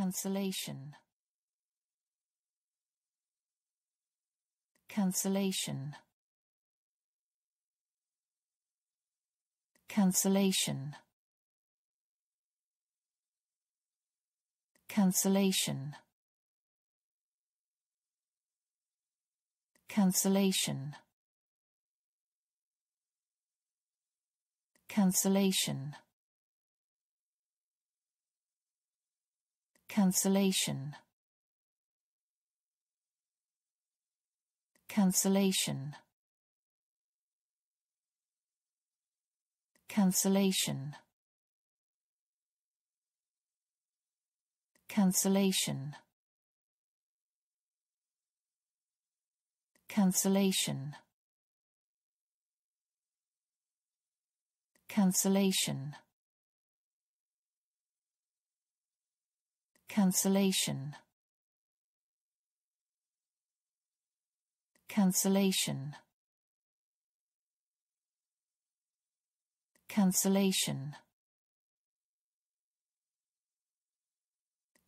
Cancellation. Cancellation. Cancellation. Cancellation. Cancellation. Cancellation. cancellation cancellation cancellation cancellation cancellation cancellation Cancellation. Cancellation. Cancellation.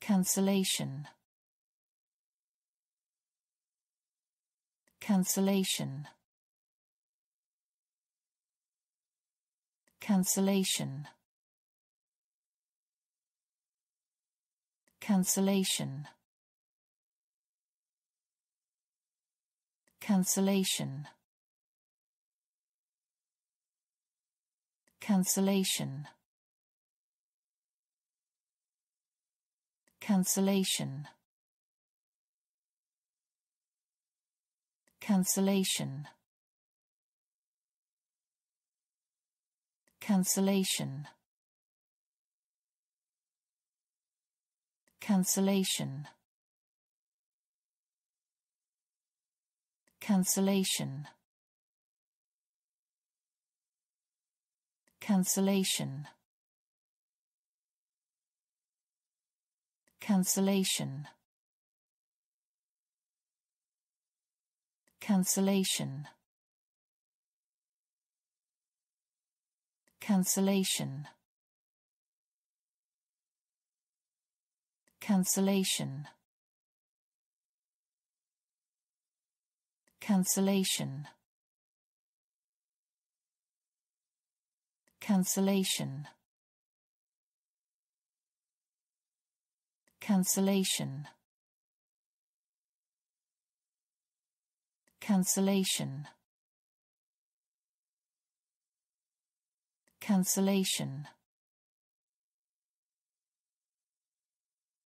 Cancellation. Cancellation. Cancellation. cancellation cancellation cancellation cancellation cancellation cancellation Cancellation. Cancellation. Cancellation. Cancellation. Cancellation. Cancellation. cancellation cancellation cancellation cancellation cancellation cancellation